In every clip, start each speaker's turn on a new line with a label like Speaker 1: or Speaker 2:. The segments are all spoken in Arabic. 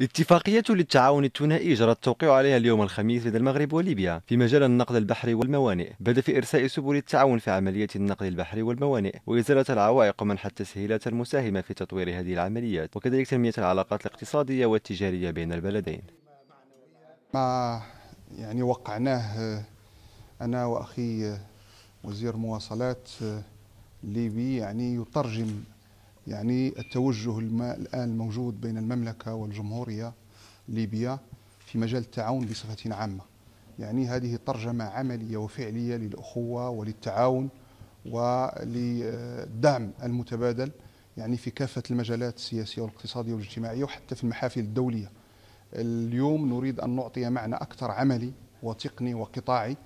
Speaker 1: الاتفاقية للتعاون الثنائي جرى التوقيع عليها اليوم الخميس لدى المغرب وليبيا في مجال النقل البحري والموانئ بدا في إرساء سبل التعاون في عملية النقل البحري والموانئ وإزالة العوائق ومنح التسهيلات المساهمة في تطوير هذه العمليات وكذلك تنمية العلاقات الاقتصادية والتجارية بين البلدين
Speaker 2: ما يعني وقعناه أنا وأخي وزير مواصلات آه، ليبي يعني يترجم يعني التوجه الآن الموجود بين المملكة والجمهورية ليبيا في مجال التعاون بصفة عامة يعني هذه ترجمة عملية وفعلية للأخوة وللتعاون وللدعم المتبادل يعني في كافة المجالات السياسية والاقتصادية والاجتماعية وحتى في المحافل الدولية اليوم نريد أن نعطي معنى أكثر عملي وتقني وقطاعي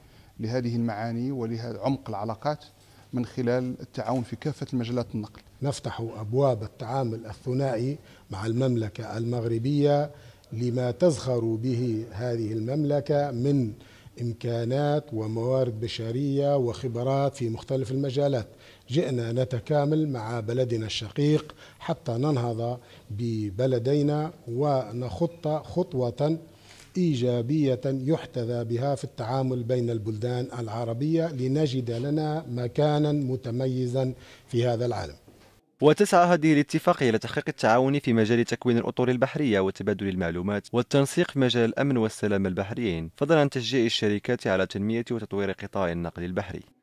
Speaker 2: لهذه المعاني ولهذا عمق العلاقات من خلال التعاون في كافة المجالات النقل
Speaker 3: نفتح أبواب التعامل الثنائي مع المملكة المغربية لما تزخر به هذه المملكة من إمكانات وموارد بشرية وخبرات في مختلف المجالات جئنا نتكامل مع بلدنا الشقيق حتى ننهض ببلدينا ونخط خطوة إيجابية يحتذى بها في التعامل بين البلدان العربية لنجد لنا مكانا متميزا في هذا العالم
Speaker 1: وتسعى هذه الاتفاقية لتحقيق التعاون في مجال تكوين الأطر البحرية وتبادل المعلومات والتنسيق في مجال الأمن والسلام البحريين فضلا عن تشجيع الشركات على تنمية وتطوير قطاع النقل البحري